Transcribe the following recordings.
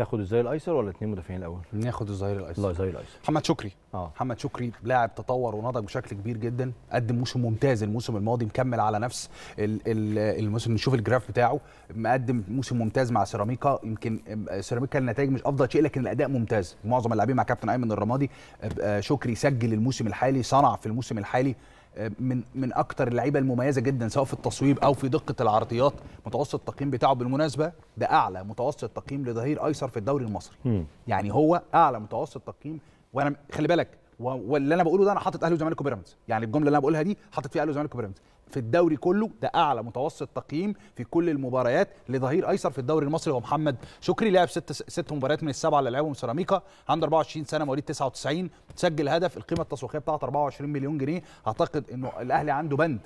تاخد الظهير الايسر ولا اثنين مدافعين الاول ناخد الظهير الايسر لا الظهير الايسر محمد شكري اه محمد شكري لاعب تطور ونضج بشكل كبير جدا قدم موسم ممتاز الموسم الماضي مكمل على نفس الموسم نشوف الجراف بتاعه مقدم موسم ممتاز مع سيراميكا يمكن سيراميكا النتائج مش افضل شيء لكن الاداء ممتاز معظم اللاعبين مع كابتن ايمن الرمادي آه، آه، شكري سجل الموسم الحالي صنع في الموسم الحالي من من اكتر اللعيبه المميزه جدا سواء في التصويب او في دقه العرضيات متوسط التقييم بتاعه بالمناسبه ده اعلى متوسط تقييم لظهير ايسر في الدوري المصري م. يعني هو اعلى متوسط تقييم وانا خلي بالك واللي انا بقوله ده انا حاطط اهلي وزمالك وبيراميدز يعني الجمله اللي انا بقولها دي حاطط فيها اهلي وزمالك وبيراميدز في الدوري كله ده اعلى متوسط تقييم في كل المباريات لظهير ايسر في الدوري المصري هو محمد شكري لعب ست ست مباريات من السبعه اللي لعبهم سيراميكا عنده 24 سنه مواليد 99 سجل هدف القيمه التسويقيه بتاعته 24 مليون جنيه اعتقد انه الاهلي عنده بند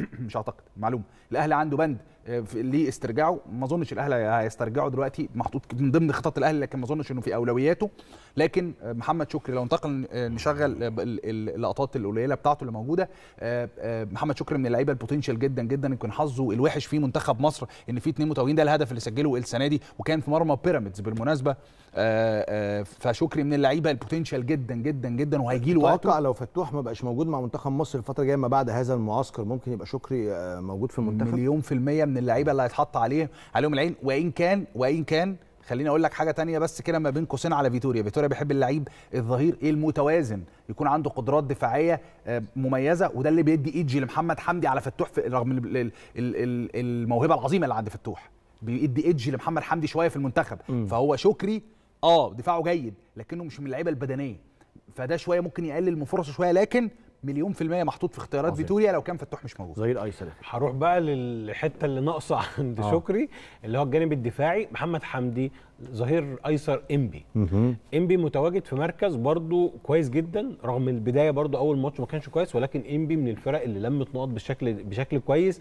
مش اعتقد معلومه الاهلي عنده بند آه، ليه استرجاعه ما اظنش الاهلي هيسترجعه دلوقتي محطوط من ضمن خطط الاهلي لكن ما اظنش انه في اولوياته لكن آه، محمد شكري لو انتقل آه، نشغل اللقطات القليله بتاعته اللي موجوده محمد شكري من اللعيبه البوتنشال جدا جدا يمكن حظه الوحش في منتخب مصر ان في اثنين متوهين ده الهدف اللي سجله السنه دي وكان في مرمى بيراميدز بالمناسبه فشكري من اللعيبه البوتنشال جدا جدا جدا وهيجي له وقت لو فتوح ما بقاش موجود مع منتخب مصر الفتره الجايه ما بعد هذا المعسكر ممكن يبقى شكري موجود في المنتخب مليون في الميه من اللعيبه اللي هيتحط عليه عليهم العين وان كان وان كان خليني اقول لك حاجه تانية بس كده ما بين قوسين على فيتوريا فيتوريا بيحب اللعيب الظهير المتوازن يكون عنده قدرات دفاعيه آه، مميزه وده اللي بيدي ايدجي لمحمد حمدي على فتوح في رغم الموهبه العظيمه اللي عند فتوح بيدي ايدجي لمحمد حمدي شويه في المنتخب م. فهو شكري اه دفاعه جيد لكنه مش من اللعيبه البدنيه فده شويه ممكن يقلل من فرصه شويه لكن مليون في المية محطوط في اختيارات فيتوريا لو كان فتوح مش موجود ظهير ايسر هروح بقى للحته اللي ناقصه عند آه. شكري اللي هو الجانب الدفاعي محمد حمدي ظهير ايسر امبي امبي متواجد في مركز برضو كويس جدا رغم البدايه برضو اول ماتش ما كانش كويس ولكن امبي من الفرق اللي لمت نقط بشكل بشكل كويس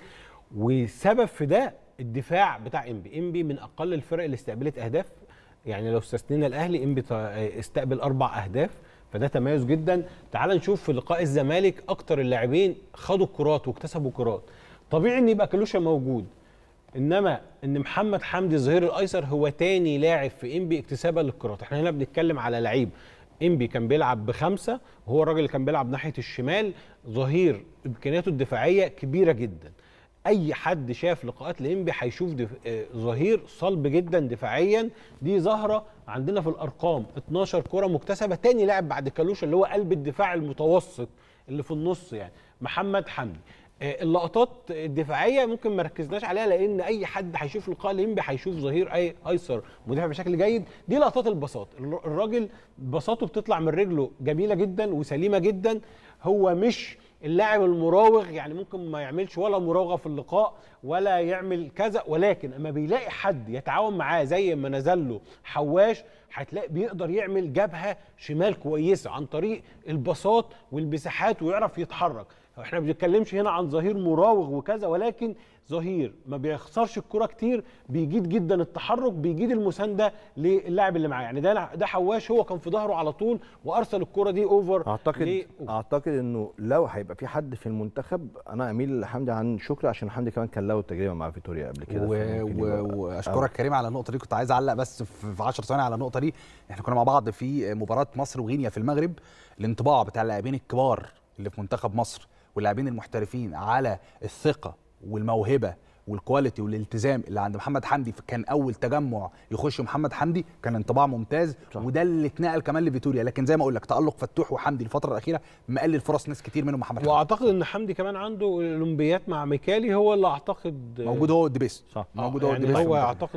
والسبب في ده الدفاع بتاع امبي امبي من اقل الفرق اللي استقبلت اهداف يعني لو استثنينا الاهلي امبي استقبل اربع اهداف فده تميز جدا تعال نشوف في لقاء الزمالك اكتر اللاعبين خدوا الكرات واكتسبوا كرات طبيعي ان يبقى كلوشا موجود انما ان محمد حمدي الظهير الايسر هو تاني لاعب في انبي اكتسابا للكرات احنا هنا بنتكلم على لعيب انبي كان بيلعب بخمسه وهو الراجل اللي كان بيلعب ناحيه الشمال ظهير امكانياته الدفاعيه كبيره جدا اي حد شاف لقاءات الانبي هيشوف آه، ظهير صلب جدا دفاعيا دي ظاهره عندنا في الارقام 12 كره مكتسبه تاني لاعب بعد كالوش اللي هو قلب الدفاع المتوسط اللي في النص يعني محمد حمدي آه، اللقطات الدفاعيه ممكن ما ركزناش عليها لان اي حد هيشوف لقاء الانبي هيشوف ظهير اي ايسر مدافع بشكل جيد دي لقطات البساط الراجل بساطه بتطلع من رجله جميله جدا وسليمه جدا هو مش اللاعب المراوغ يعني ممكن ما يعملش ولا مراوغه في اللقاء ولا يعمل كذا ولكن اما بيلاقي حد يتعاون معاه زي ما نزل له حواش هتلاقي بيقدر يعمل جبهه شمال كويسه عن طريق البساط والمساحات ويعرف يتحرك احنا ما بنتكلمش هنا عن ظهير مراوغ وكذا ولكن ظهير ما بيخسرش الكره كتير بيجيد جدا التحرك بيجيد المسانده للاعب اللي معاه يعني ده ده حواش هو كان في ظهره على طول وارسل الكره دي اوفر اعتقد ليه اعتقد انه لو هيبقى في حد في المنتخب انا اميل لحمدي عن شكري عشان حمدي كمان كان له تجربه مع فيتوريا قبل كده واشكرك و... و... كريم على النقطه دي كنت عايز اعلق بس في 10 ثواني على نقطه الطريق احنا كنا مع بعض في مباراه مصر وغينيا في المغرب الانطباع بتاع اللاعبين الكبار اللي في منتخب مصر واللاعبين المحترفين على الثقه والموهبه والكواليتي والالتزام اللي عند محمد حمدي كان اول تجمع يخش محمد حمدي كان انطباع ممتاز صح. وده اللي اتنقل كمان لفيتوريا لكن زي ما اقول لك تالق فتوح وحمدي الفتره الاخيره مقلل فرص ناس كتير منهم محمد حمدي واعتقد ان حمدي كمان عنده الاولمبيات مع ميكالي هو اللي اعتقد موجود هو الدبيس موجود آه، هو يعني الدبيس هو